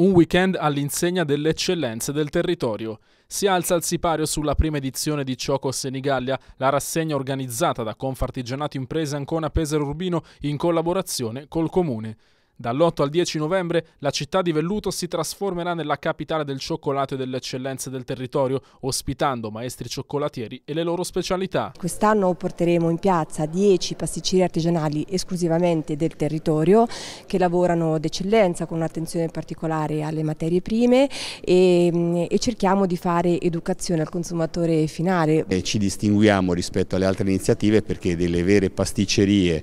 Un weekend all'insegna delle eccellenze del territorio. Si alza il sipario sulla prima edizione di Cioco Senigallia, la rassegna organizzata da Confartigianato Imprese Ancona Pesaro Urbino in collaborazione col Comune. Dall'8 al 10 novembre la città di Velluto si trasformerà nella capitale del cioccolato e delle eccellenze del territorio, ospitando maestri cioccolatieri e le loro specialità. Quest'anno porteremo in piazza 10 pasticceri artigianali esclusivamente del territorio che lavorano d'eccellenza con un'attenzione particolare alle materie prime e, mm, e, cerchiamo di fare educazione al consumatore finale. E ci distinguiamo rispetto alle altre iniziative perché delle vere pasticcerie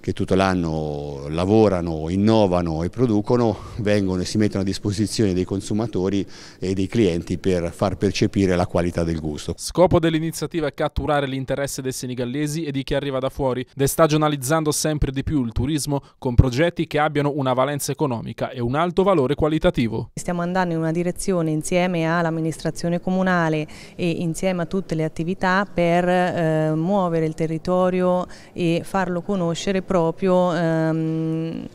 che tutto l'anno lavorano, innovano e producono, vengono e si mettono a disposizione dei consumatori e dei clienti per far percepire la qualità del gusto. Scopo dell'iniziativa è catturare l'interesse dei senigallesi e di chi arriva da fuori, destagionalizzando sempre di più il turismo con progetti che abbiano una valenza economica e un alto valore qualitativo. Stiamo andando in una direzione insieme all'amministrazione comunale e insieme a tutte le attività per eh, muovere il territorio e farlo conoscere proprio ehm,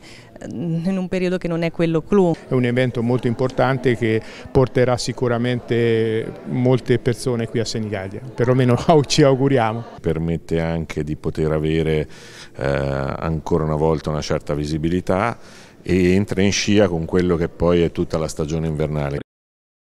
in un periodo che non è quello clou. È un evento molto importante che porterà sicuramente molte persone qui a Senigallia, perlomeno ci auguriamo. Permette anche di poter avere eh, ancora una volta una certa visibilità e entra in scia con quello che poi è tutta la stagione invernale.